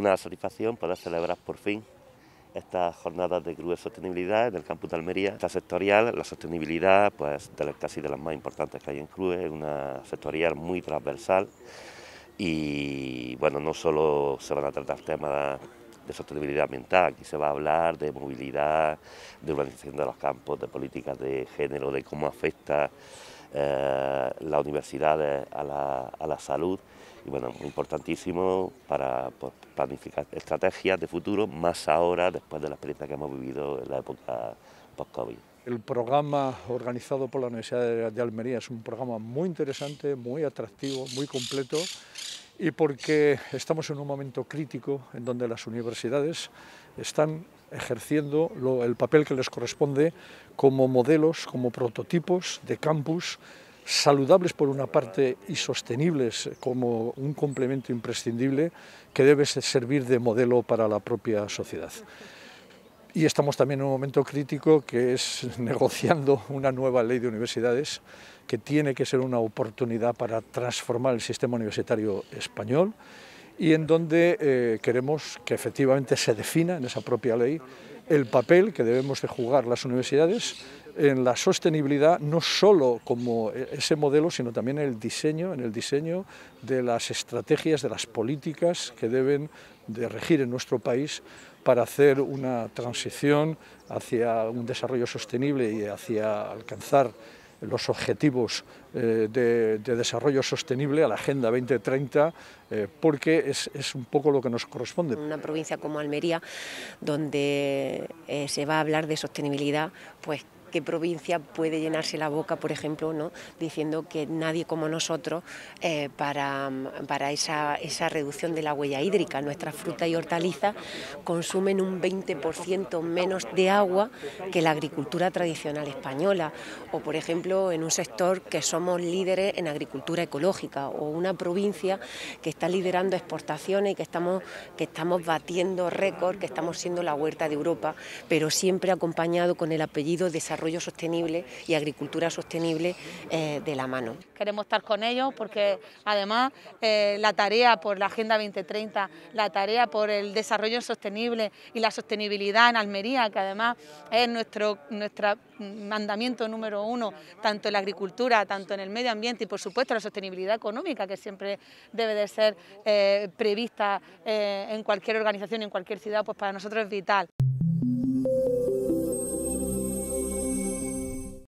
una satisfacción poder celebrar por fin estas jornadas de Cruz Sostenibilidad en el campus de Almería. Esta sectorial, la sostenibilidad, pues de casi de las más importantes que hay en Cruz, es una sectorial muy transversal y bueno, no solo se van a tratar temas de sostenibilidad ambiental, aquí se va a hablar de movilidad, de urbanización de los campos, de políticas de género, de cómo afecta eh, la universidad eh, a la, salud. Y bueno, importantísimo para pues, planificar estrategias de futuro, más ahora después de la experiencia que hemos vivido en la época post-COVID. El programa organizado por la Universidad de Almería es un programa muy interesante, muy atractivo, muy completo y porque estamos en un momento crítico en donde las universidades están ejerciendo el papel que les corresponde como modelos, como prototipos de campus saludables por una parte y sostenibles como un complemento imprescindible que debe servir de modelo para la propia sociedad. Y estamos también en un momento crítico que es negociando una nueva ley de universidades que tiene que ser una oportunidad para transformar el sistema universitario español y en donde eh, queremos que efectivamente se defina en esa propia ley el papel que debemos de jugar las universidades en la sostenibilidad no solo como e-, ese modelo, sino también en el diseño, en el diseño de las estrategias, de las políticas que deben de regir en nuestro país para hacer una transición hacia un desarrollo sostenible y hacia alcanzar los objetivos eh, de, desarrollo sostenible, a la Agenda 2030, eh, porque es, un poco lo que nos corresponde. Una provincia como Almería, donde eh, se va a hablar de sostenibilidad, pues qué provincia puede llenarse la boca, por ejemplo, ¿no? diciendo que nadie como nosotros eh, para, para esa, reducción de la huella hídrica. Nuestras frutas y hortalizas consumen un 20% menos de agua que la agricultura tradicional española, o por ejemplo en un sector que somos líderes en agricultura ecológica, o una provincia que está liderando exportaciones y que estamos, que estamos batiendo récord, que estamos siendo la huerta de Europa, pero siempre acompañado con el apellido de esa desarrollo sostenible y agricultura sostenible eh, de la mano. Queremos estar con ellos porque además eh, la tarea por la Agenda 2030, la tarea por el desarrollo sostenible y la sostenibilidad en Almería, que además es nuestro, nuestro mm, mandamiento número uno, tanto en la agricultura, tanto en el medio ambiente y por supuesto la sostenibilidad económica, que siempre debe de ser eh, prevista en cualquier organización, en cualquier ciudad, pues para nosotros es vital.